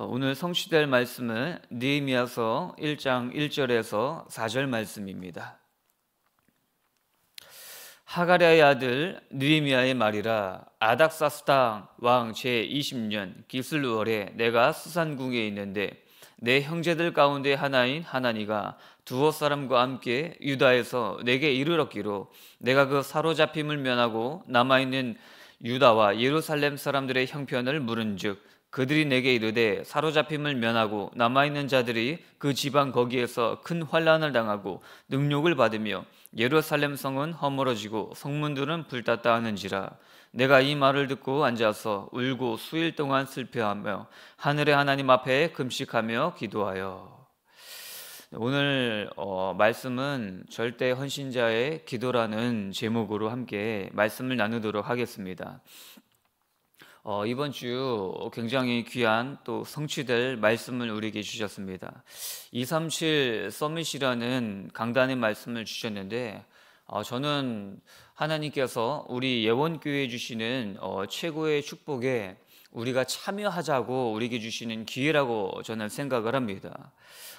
어, 오늘 성취될 말씀은 니에미아서 1장 1절에서 4절 말씀입니다. 하가랴의 아들 느헤미야의 말이라 아닥사스당 왕 제20년 기슬루월에 내가 수산궁에 있는데 내 형제들 가운데 하나인 하나니가 두어 사람과 함께 유다에서 내게 이르렀기로 내가 그 사로잡힘을 면하고 남아있는 유다와 예루살렘 사람들의 형편을 물은즉 그들이 내게 이르되 사로잡힘을 면하고 남아있는 자들이 그 지방 거기에서 큰 환란을 당하고 능욕을 받으며 예루살렘 성은 허물어지고 성문들은 불탔다 하는지라 내가 이 말을 듣고 앉아서 울고 수일 동안 슬퍼하며 하늘의 하나님 앞에 금식하며 기도하여 오늘 어, 말씀은 절대 헌신자의 기도라는 제목으로 함께 말씀을 나누도록 하겠습니다. 어, 이번 주 굉장히 귀한 또 성취될 말씀을 우리에게 주셨습니다. 237 서밋이라는 강단의 말씀을 주셨는데 어, 저는 하나님께서 우리 예원교회 주시는 어, 최고의 축복에 우리가 참여하자고 우리에게 주시는 기회라고 저는 생각을 합니다.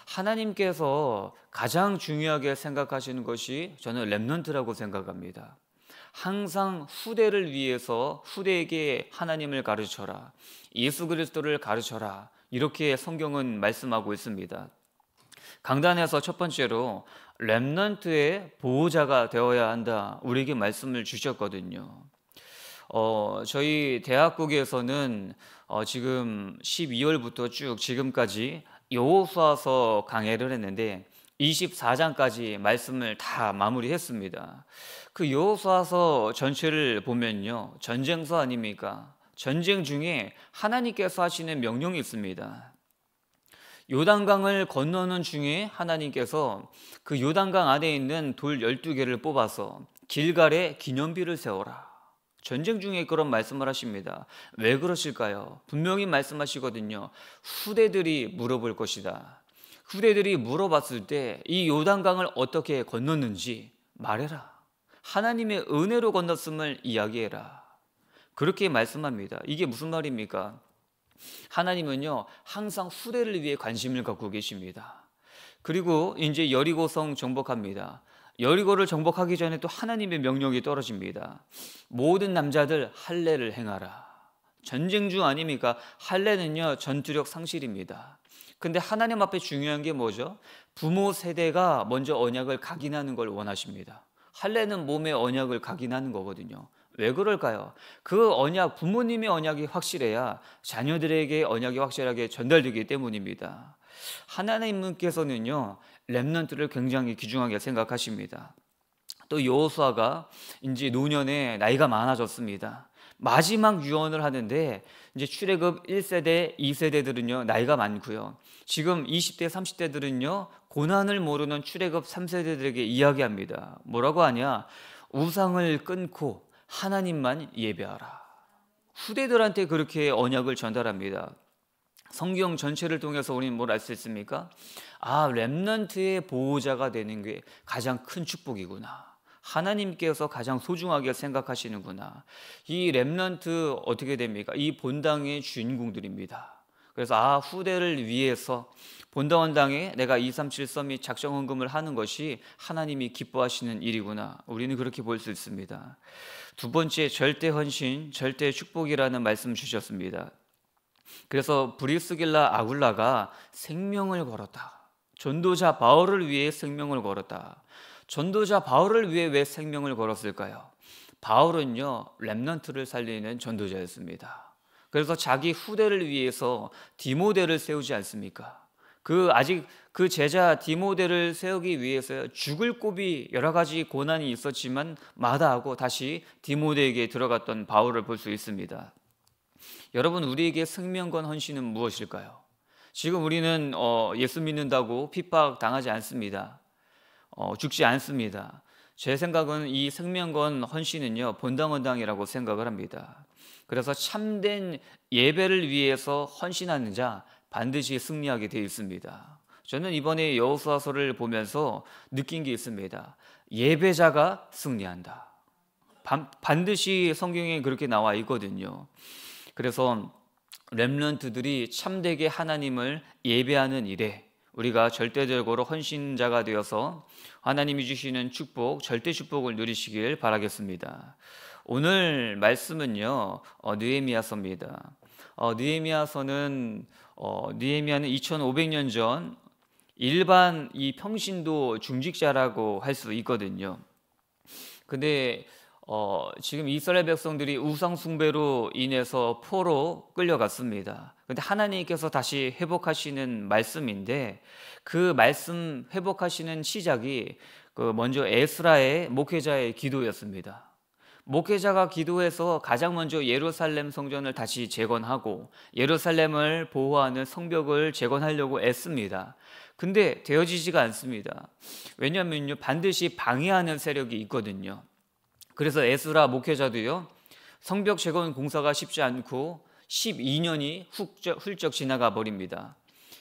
하나님께서 가장 중요하게 생각하시는 것이 저는 랩런트라고 생각합니다. 항상 후대를 위해서 후대에게 하나님을 가르쳐라. 예수 그리스도를 가르쳐라. 이렇게 성경은 말씀하고 있습니다. 강단에서 첫 번째로 렘넌트의 보호자가 되어야 한다. 우리에게 말씀을 주셨거든요. 어, 저희 대학국에서는 어, 지금 12월부터 쭉 지금까지 여호수아서 강해를 했는데 24장까지 말씀을 다 마무리했습니다. 그 여호수아서 전체를 보면요. 전쟁서 아닙니까? 전쟁 중에 하나님께서 하시는 명령이 있습니다. 요단강을 건너는 중에 하나님께서 그 요단강 안에 있는 돌 12개를 뽑아서 길갈에 기념비를 세워라. 전쟁 중에 그런 말씀을 하십니다. 왜 그러실까요? 분명히 말씀하시거든요. 후대들이 물어볼 것이다. 후대들이 물어봤을 때 이 요단강을 어떻게 건넜는지 말해라. 하나님의 은혜로 건넜음을 이야기해라. 그렇게 말씀합니다. 이게 무슨 말입니까? 하나님은요, 항상 후대를 위해 관심을 갖고 계십니다. 그리고 이제 여리고성 정복합니다. 여리고를 정복하기 전에 또 하나님의 명령이 떨어집니다. 모든 남자들 할례를 행하라. 전쟁 중 아닙니까? 할례는요 전투력 상실입니다. 근데 하나님 앞에 중요한 게 뭐죠? 부모 세대가 먼저 언약을 각인하는 걸 원하십니다. 할례는 몸의 언약을 각인하는 거거든요. 왜 그럴까요? 그 언약 부모님의 언약이 확실해야 자녀들에게 언약이 확실하게 전달되기 때문입니다. 하나님께서는요 렘넌트를 굉장히 귀중하게 생각하십니다. 또 여호수아가 이제 노년에 나이가 많아졌습니다. 마지막 유언을 하는데 이제 출애굽 1세대, 2세대들은요. 나이가 많고요. 지금 20대, 30대들은요. 고난을 모르는 출애굽 3세대들에게 이야기합니다. 뭐라고 하냐? 우상을 끊고 하나님만 예배하라. 후대들한테 그렇게 언약을 전달합니다. 성경 전체를 통해서 우리는 뭘 알 수 있습니까? 아, 렘넌트의 보호자가 되는 게 가장 큰 축복이구나. 하나님께서 가장 소중하게 생각하시는구나. 이 렘넌트 어떻게 됩니까? 이 본당의 주인공들입니다. 그래서 아 후대를 위해서 본당원당에 내가 237 섬이 작정 헌금을 하는 것이 하나님이 기뻐하시는 일이구나. 우리는 그렇게 볼 수 있습니다. 두 번째 절대 헌신, 절대 축복이라는 말씀 주셨습니다. 그래서 브리스길라 아굴라가 생명을 걸었다. 전도자 바울을 위해 생명을 걸었다. 전도자 바울을 위해 왜 생명을 걸었을까요? 바울은요, 랩넌트를 살리는 전도자였습니다. 그래서 자기 후대를 위해서 디모데를 세우지 않습니까? 그 아직 그 제자 디모데를 세우기 위해서 죽을 고비 여러 가지 고난이 있었지만 마다하고 다시 디모데에게 들어갔던 바울을 볼 수 있습니다. 여러분 우리에게 생명권 헌신은 무엇일까요? 지금 우리는 어, 예수 믿는다고 핍박 당하지 않습니다. 어, 죽지 않습니다. 제 생각은 이 생명권 헌신은요, 본당헌당이라고 생각을 합니다. 그래서 참된 예배를 위해서 헌신하는 자 반드시 승리하게 되어 있습니다. 저는 이번에 여호수아서를 보면서 느낀 게 있습니다. 예배자가 승리한다. 반드시 성경에 그렇게 나와 있거든요. 그래서 렘런트들이 참되게 하나님을 예배하는 일에 우리가 절대적으로 헌신자가 되어서 하나님이 주시는 축복, 절대 축복을 누리시길 바라겠습니다. 오늘 말씀은요, 어, 느헤미야서입니다. 어, 느헤미야서는 어, 느헤미야는 2,500년 전 일반 이 평신도 중직자라고 할 수 있거든요. 근데 어, 지금 이스라엘 백성들이 우상 숭배로 인해서 포로 끌려갔습니다. 근데 하나님께서 다시 회복하시는 말씀인데 그 말씀 회복하시는 시작이 그 먼저 에스라의 목회자의 기도였습니다. 목회자가 기도해서 가장 먼저 예루살렘 성전을 다시 재건하고 예루살렘을 보호하는 성벽을 재건하려고 애씁니다. 근데 되어지지가 않습니다. 왜냐면요. 반드시 방해하는 세력이 있거든요. 그래서 에스라 목회자도요. 성벽 재건 공사가 쉽지 않고 12년이 훌쩍, 훌쩍 지나가 버립니다.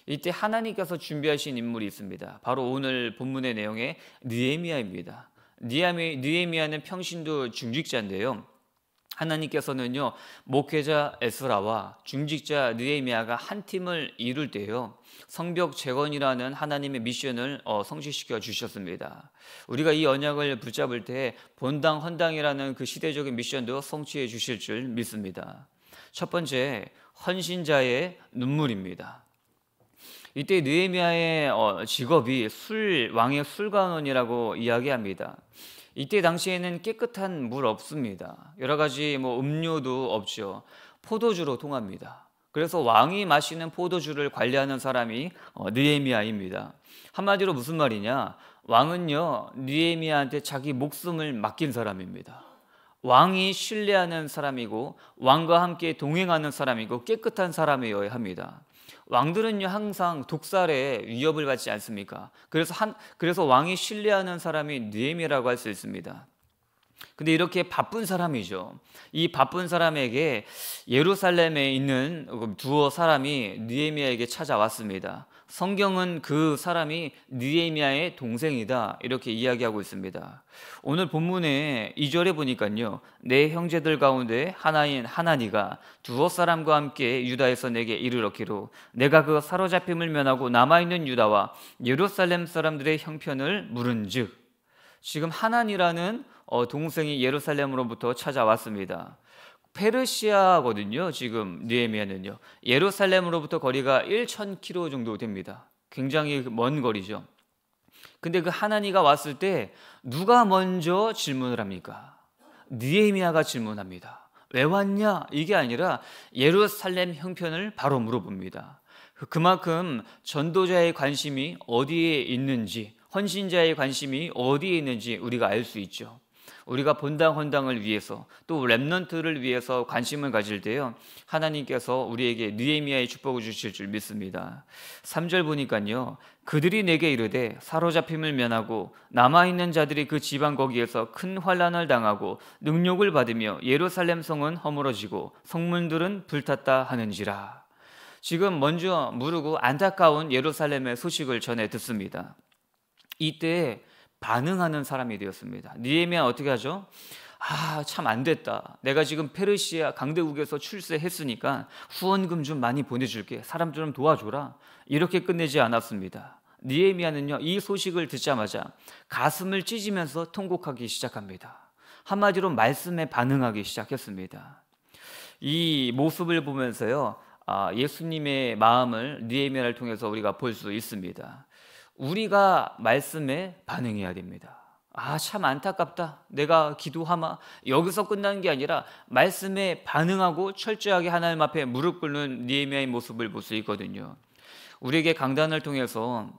이때 하나님께서 준비하신 인물이 있습니다. 바로 오늘 본문의 내용의 느헤미야입니다. 느헤미야는 평신도 중직자인데요. 하나님께서는요 목회자 에스라와 중직자 느헤미야가 한 팀을 이룰 때요 성벽 재건이라는 하나님의 미션을 어, 성취시켜 주셨습니다. 우리가 이 언약을 붙잡을 때 본당 헌당이라는 그 시대적인 미션도 성취해 주실 줄 믿습니다. 첫 번째 헌신자의 눈물입니다. 이때 느헤미야의 어, 직업이 술 왕의 술관원이라고 이야기합니다. 이때 당시에는 깨끗한 물 없습니다. 여러 가지 뭐 음료도 없죠. 포도주로 통합니다. 그래서 왕이 마시는 포도주를 관리하는 사람이 어, 느헤미야입니다. 한마디로 무슨 말이냐? 왕은요 느헤미야한테 자기 목숨을 맡긴 사람입니다. 왕이 신뢰하는 사람이고 왕과 함께 동행하는 사람이고 깨끗한 사람이어야 합니다. 왕들은요 항상 독살에 위협을 받지 않습니까? 그래서 한 그래서 왕이 신뢰하는 사람이 느미라고할 수 있습니다. 근데 이렇게 바쁜 사람이죠. 이 바쁜 사람에게 예루살렘에 있는 어, 두어 사람이 느헤미야에게 찾아왔습니다. 성경은 그 사람이 느에미아의 동생이다 이렇게 이야기하고 있습니다. 오늘 본문의 2절에 보니까요. 내 형제들 가운데 하나인 하나니가 두어 사람과 함께 유다에서 내게 이르렀기로 내가 그 사로잡힘을 면하고 남아 있는 유다와 예루살렘 사람들의 형편을 물은즉 지금 하나니라는 어, 동생이 예루살렘으로부터 찾아왔습니다. 페르시아거든요. 지금 니에미아는요 예루살렘으로부터 거리가 1,000km 정도 됩니다. 굉장히 먼 거리죠. 근데 그 하나니가 왔을 때 누가 먼저 질문을 합니까? 니에미아가 질문합니다. 왜 왔냐? 이게 아니라 예루살렘 형편을 바로 물어봅니다. 그, 그만큼 전도자의 관심이 어디에 있는지, 헌신자의 관심이 어디에 있는지 우리가 알 수 있죠. 우리가 본당 헌당을 위해서 또 랩넌트를 위해서 관심을 가질 때요. 하나님께서 우리에게 느헤미야의 축복을 주실 줄 믿습니다. 3절 보니까요. 그들이 내게 이르되 사로잡힘을 면하고 남아 있는 자들이 그 지방 거기에서 큰 환란을 당하고 능력을 받으며 예루살렘 성은 허물어지고 성문들은 불탔다 하는지라. 지금 먼저 무르고 안타까운 예루살렘의 소식을 전해 듣습니다. 이때 반응하는 사람이 되었습니다. 니에미야 어떻게 하죠? 아, 참 안 됐다. 내가 지금 페르시아 강대국에서 출세했으니까 후원금 좀 많이 보내줄게. 사람 좀 도와줘라. 이렇게 끝내지 않았습니다. 니에미아는요, 이 소식을 듣자마자 가슴을 찢으면서 통곡하기 시작합니다. 한마디로 말씀에 반응하기 시작했습니다. 이 모습을 보면서요, 아, 예수님의 마음을 니에미아를 통해서 우리가 볼 수 있습니다. 우리가 말씀에 반응해야 됩니다. 아, 참 안타깝다. 내가 기도하마. 여기서 끝나는 게 아니라 말씀에 반응하고 철저하게 하나님 앞에 무릎 꿇는 니에미아의 모습을 볼 수 있거든요. 우리에게 강단을 통해서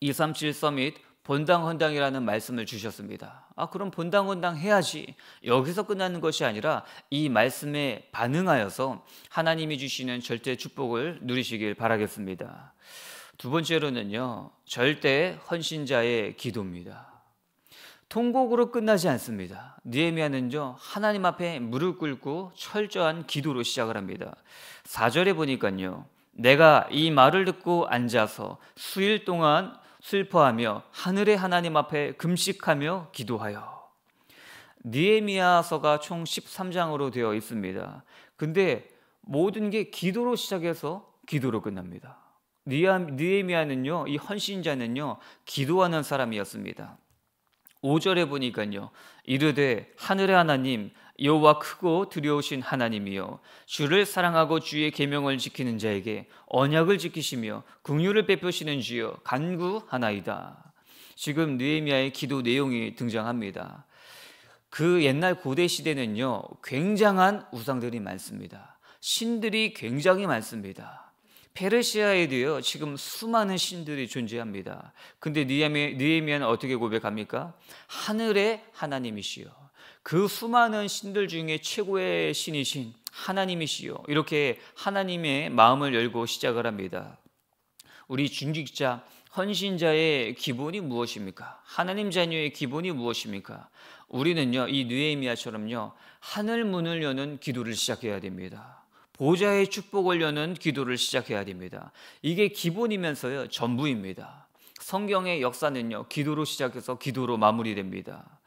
237 서밋 본당 헌당이라는 말씀을 주셨습니다. 아, 그럼 본당 헌당 해야지. 여기서 끝나는 것이 아니라 이 말씀에 반응하여서 하나님이 주시는 절대 축복을 누리시길 바라겠습니다. 두 번째로는요, 절대 헌신자의 기도입니다. 통곡으로 끝나지 않습니다. 느헤미야는요 하나님 앞에 무릎 꿇고 철저한 기도로 시작을 합니다. 4절에 보니까요. 내가 이 말을 듣고 앉아서 수일 동안 슬퍼하며 하늘의 하나님 앞에 금식하며 기도하여 느헤미야서가 총 13장으로 되어 있습니다. 근데 모든 게 기도로 시작해서 기도로 끝납니다. 느에미아는요이 헌신자는요, 기도하는 사람이었습니다. 5절에 보니까요, 이르되 하늘의 하나님 여호와 크고 두려우신 하나님이여 주를 사랑하고 주의 계명을 지키는 자에게 언약을 지키시며 긍휼을 베푸시는 주여 간구하나이다. 지금 느헤미야의 기도 내용이 등장합니다. 그 옛날 고대 시대는요, 굉장한 우상들이 많습니다. 신들이 굉장히 많습니다. 페르시아에도요 지금 수많은 신들이 존재합니다. 근데 느헤미야는 어떻게 고백합니까? 하늘의 하나님이시요. 그 수많은 신들 중에 최고의 신이신 하나님이시요. 이렇게 하나님의 마음을 열고 시작을 합니다. 우리 중직자 헌신자의 기본이 무엇입니까? 하나님 자녀의 기본이 무엇입니까? 우리는요 이 느헤미야처럼요 하늘 문을 여는 기도를 시작해야 됩니다. 보좌의 축복을 여는 기도를 시작해야 됩니다. 이게 기본이면서요, 전부입니다. 성경의 역사는요, 기도로 시작해서 기도로 마무리됩니다.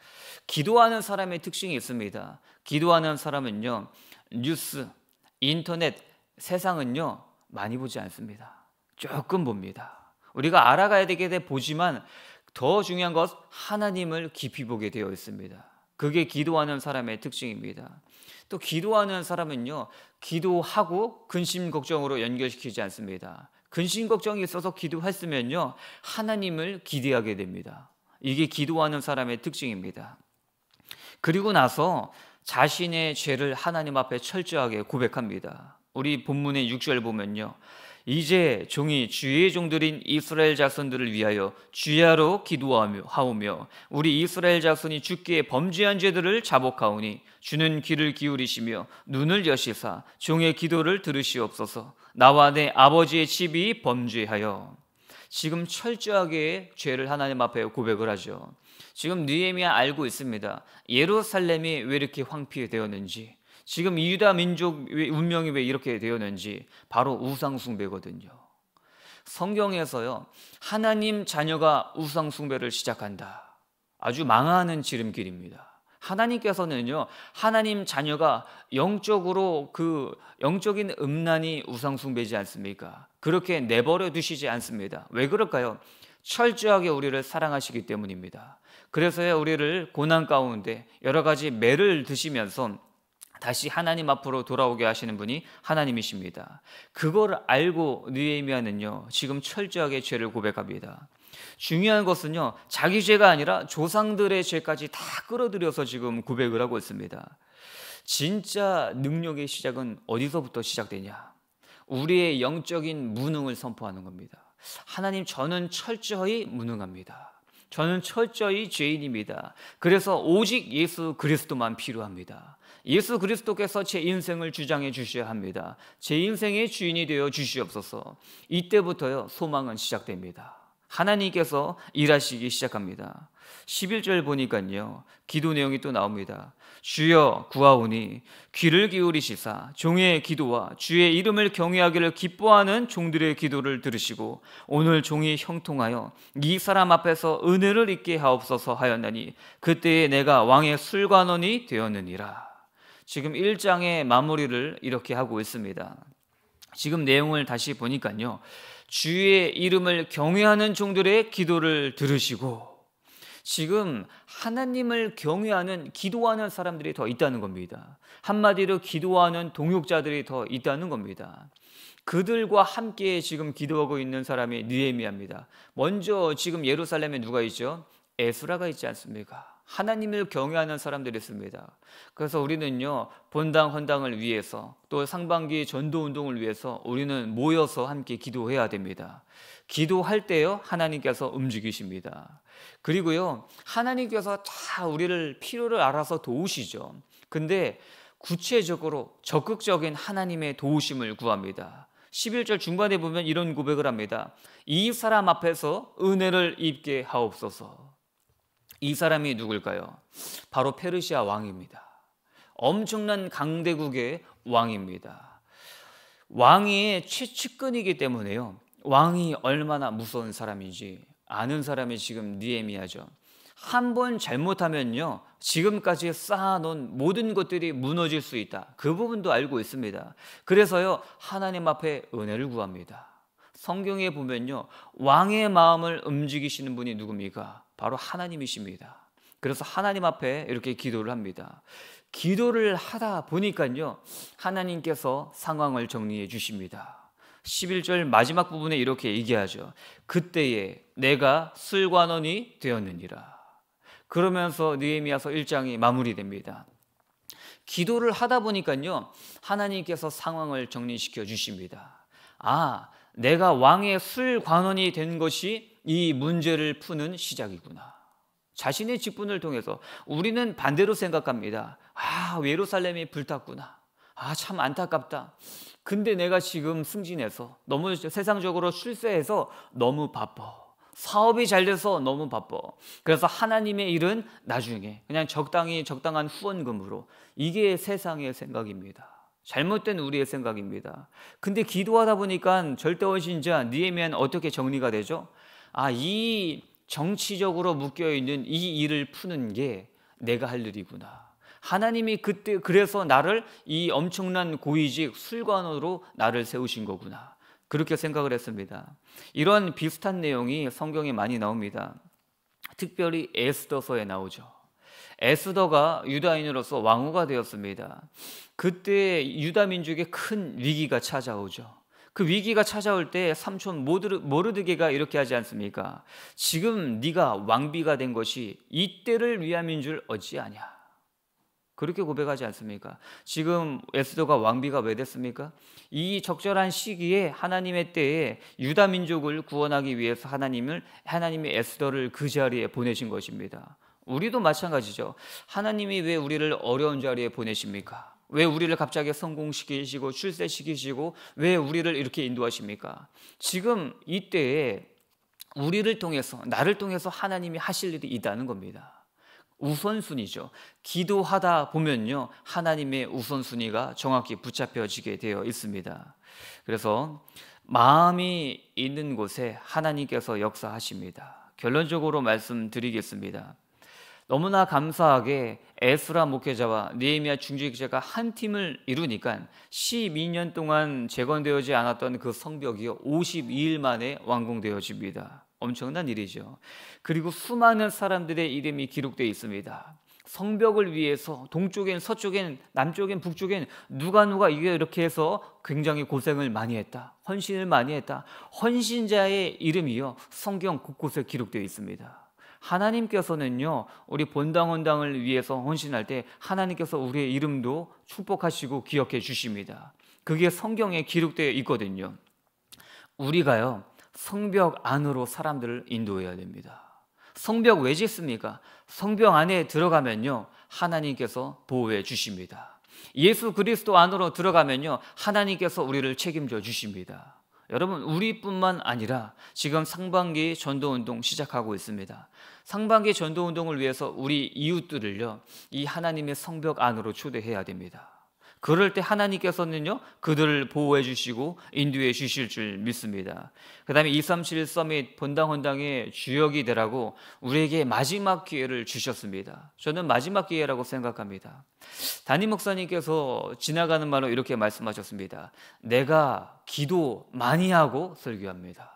기도하는 사람의 특징이 있습니다. 기도하는 사람은요, 뉴스, 인터넷, 세상은요, 많이 보지 않습니다. 조금 봅니다. 우리가 알아가야 되게 돼 보지만 더 중요한 것, 하나님을 깊이 보게 되어 있습니다. 그게 기도하는 사람의 특징입니다. 또 기도하는 사람은요, 기도하고 근심 걱정으로 연결시키지 않습니다. 근심 걱정이 있어서 기도했으면요, 하나님을 기대하게 됩니다. 이게 기도하는 사람의 특징입니다. 그리고 나서 자신의 죄를 하나님 앞에 철저하게 고백합니다. 우리 본문의 6절 보면요. 이제 종이 주의 종들인 이스라엘 자손들을 위하여 주야로 기도하며 하오며 우리 이스라엘 자손이 주께 범죄한 죄들을 자복하오니 주는 귀를 기울이시며 눈을 여시사 종의 기도를 들으시옵소서 나와 내 아버지의 집이 범죄하여 지금 철저하게 죄를 하나님 앞에 고백을 하죠. 지금 느헤미야 알고 있습니다. 예루살렘이 왜 이렇게 황폐되었는지 지금 유다 민족 의 운명이 왜 이렇게 되었는지 바로 우상숭배거든요. 성경에서요, 하나님 자녀가 우상숭배를 시작한다. 아주 망하는 지름길입니다. 하나님께서는요, 하나님 자녀가 영적으로 그 영적인 음란이 우상숭배지 않습니까? 그렇게 내버려 두시지 않습니다. 왜 그럴까요? 철저하게 우리를 사랑하시기 때문입니다. 그래서요, 우리를 고난 가운데 여러 가지 매를 드시면서 다시 하나님 앞으로 돌아오게 하시는 분이 하나님이십니다. 그걸 알고 느헤미야는요. 지금 철저하게 죄를 고백합니다. 중요한 것은요. 자기 죄가 아니라 조상들의 죄까지 다 끌어들여서 지금 고백을 하고 있습니다. 진짜 능력의 시작은 어디서부터 시작되냐? 우리의 영적인 무능을 선포하는 겁니다. 하나님, 저는 철저히 무능합니다. 저는 철저히 죄인입니다. 그래서 오직 예수 그리스도만 필요합니다. 예수 그리스도께서 제 인생을 주장해 주셔야 합니다. 제 인생의 주인이 되어 주시옵소서. 이때부터요, 소망은 시작됩니다. 하나님께서 일하시기 시작합니다. 11절 보니까요, 기도 내용이 또 나옵니다. 주여 구하오니 귀를 기울이시사 종의 기도와 주의 이름을 경외하기를 기뻐하는 종들의 기도를 들으시고 오늘 종이 형통하여 이 사람 앞에서 은혜를 잊게 하옵소서 하였나니 그때에 내가 왕의 술관원이 되었느니라. 지금 1장의 마무리를 이렇게 하고 있습니다. 지금 내용을 다시 보니까요. 주의 이름을 경외하는 종들의 기도를 들으시고 지금 하나님을 경외하는 기도하는 사람들이 더 있다는 겁니다. 한마디로 기도하는 동역자들이 더 있다는 겁니다. 그들과 함께 지금 기도하고 있는 사람이 느헤미야입니다. 먼저 지금 예루살렘에 누가 있죠? 에스라가 있지 않습니까? 하나님을 경외하는 사람들이었습니다. 그래서 우리는요, 본당 헌당을 위해서 또 상반기 전도 운동을 위해서 우리는 모여서 함께 기도해야 됩니다. 기도할 때요, 하나님께서 움직이십니다. 그리고요, 하나님께서 다 우리를 필요를 알아서 도우시죠. 근데 구체적으로 적극적인 하나님의 도우심을 구합니다. 11절 중반에 보면 이런 고백을 합니다. 이 사람 앞에서 은혜를 입게 하옵소서. 이 사람이 누굴까요? 바로 페르시아 왕입니다. 엄청난 강대국의 왕입니다. 왕의 최측근이기 때문에요. 왕이 얼마나 무서운 사람인지 아는 사람이 지금 니에미아죠. 한 번 잘못하면요. 지금까지 쌓아놓은 모든 것들이 무너질 수 있다. 그 부분도 알고 있습니다. 그래서요. 하나님 앞에 은혜를 구합니다. 성경에 보면요. 왕의 마음을 움직이시는 분이 누굽니까? 바로 하나님이십니다. 그래서 하나님 앞에 이렇게 기도를 합니다. 기도를 하다 보니까요. 하나님께서 상황을 정리해 주십니다. 11절 마지막 부분에 이렇게 얘기하죠. 그때에 내가 술관원이 되었느니라. 그러면서 느헤미야서 1장이 마무리됩니다. 기도를 하다 보니까요. 하나님께서 상황을 정리시켜 주십니다. 아, 내가 왕의 술관원이 된 것이 이 문제를 푸는 시작이구나. 자신의 직분을 통해서 우리는 반대로 생각합니다. 아, 예루살렘이 불탔구나. 아, 참 안타깝다. 근데 내가 지금 승진해서 너무 세상적으로 출세해서 너무 바빠. 사업이 잘 돼서 너무 바빠. 그래서 하나님의 일은 나중에 그냥 적당히 적당한 후원금으로 이게 세상의 생각입니다. 잘못된 우리의 생각입니다. 근데 기도하다 보니까 절대 원신자 니에미안 어떻게 정리가 되죠? 아, 이 정치적으로 묶여 있는 이 일을 푸는 게 내가 할 일이구나. 하나님이 그때 그래서 나를 이 엄청난 고위직 술관으로 나를 세우신 거구나. 그렇게 생각을 했습니다. 이런 비슷한 내용이 성경에 많이 나옵니다. 특별히 에스더서에 나오죠. 에스더가 유다인으로서 왕후가 되었습니다. 그때 유다 민족에 큰 위기가 찾아오죠. 그 위기가 찾아올 때 삼촌 모르드게가 이렇게 하지 않습니까? 지금 네가 왕비가 된 것이 이때를 위함인 줄 어찌 아냐? 그렇게 고백하지 않습니까? 지금 에스더가 왕비가 왜 됐습니까? 이 적절한 시기에 하나님의 때에 유다 민족을 구원하기 위해서 하나님을 하나님이 에스더를 그 자리에 보내신 것입니다. 우리도 마찬가지죠. 하나님이 왜 우리를 어려운 자리에 보내십니까? 왜 우리를 갑자기 성공시키시고 출세시키시고 왜 우리를 이렇게 인도하십니까? 지금 이때에 우리를 통해서 나를 통해서 하나님이 하실 일이 있다는 겁니다. 우선순위죠. 기도하다 보면요. 하나님의 우선순위가 정확히 붙잡혀지게 되어 있습니다. 그래서 마음이 있는 곳에 하나님께서 역사하십니다. 결론적으로 말씀드리겠습니다. 너무나 감사하게 에스라 목회자와 느헤미야 중직자가 한 팀을 이루니까 12년 동안 재건되어지 않았던 그 성벽이 52일 만에 완공되어집니다. 엄청난 일이죠. 그리고 수많은 사람들의 이름이 기록되어 있습니다. 성벽을 위해서 동쪽엔 서쪽엔 남쪽엔 북쪽엔 누가 누가 이게 이렇게 해서 굉장히 고생을 많이 했다. 헌신을 많이 했다. 헌신자의 이름이요. 성경 곳곳에 기록되어 있습니다. 하나님께서는요, 우리 본당원당을 위해서 헌신할 때 하나님께서 우리의 이름도 축복하시고 기억해 주십니다. 그게 성경에 기록되어 있거든요. 우리가요, 성벽 안으로 사람들을 인도해야 됩니다. 성벽 왜 짓습니까? 성벽 안에 들어가면요, 하나님께서 보호해 주십니다. 예수 그리스도 안으로 들어가면요, 하나님께서 우리를 책임져 주십니다. 여러분, 우리뿐만 아니라 지금 상반기 전도운동 시작하고 있습니다. 상반기 전도운동을 위해서 우리 이웃들을요, 이 하나님의 성벽 안으로 초대해야 됩니다. 그럴 때 하나님께서는요, 그들을 보호해 주시고 인도해 주실 줄 믿습니다. 그 다음에 237 서밋 본당헌당의 주역이 되라고 우리에게 마지막 기회를 주셨습니다. 저는 마지막 기회라고 생각합니다. 담임 목사님께서 지나가는 말로 이렇게 말씀하셨습니다. 내가 기도 많이 하고 설교합니다.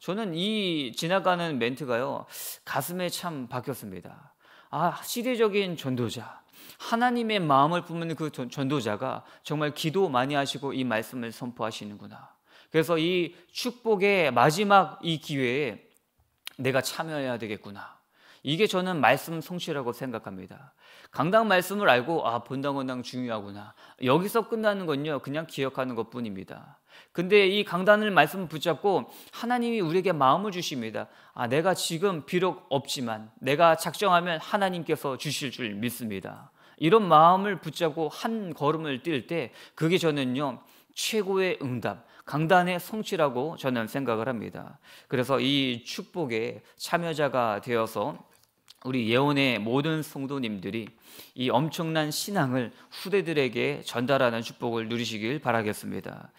저는 이 지나가는 멘트가요, 가슴에 참 박혔습니다. 아, 시대적인 전도자. 하나님의 마음을 품은 그 전도자가 정말 기도 많이 하시고 이 말씀을 선포하시는구나. 그래서 이 축복의 마지막 이 기회에 내가 참여해야 되겠구나. 이게 저는 말씀 성취라고 생각합니다. 강당 말씀을 알고 아 본당 원당 중요하구나. 여기서 끝나는 건요 그냥 기억하는 것뿐입니다. 근데 이 강단을 말씀 붙잡고 하나님이 우리에게 마음을 주십니다. 아 내가 지금 비록 없지만 내가 작정하면 하나님께서 주실 줄 믿습니다. 이런 마음을 붙잡고 한 걸음을 뛸 때 그게 저는요 최고의 응답, 강단의 성취라고 저는 생각을 합니다. 그래서 이 축복에 참여자가 되어서 우리 예언의 모든 성도님들이 이 엄청난 신앙을 후대들에게 전달하는 축복을 누리시길 바라겠습니다.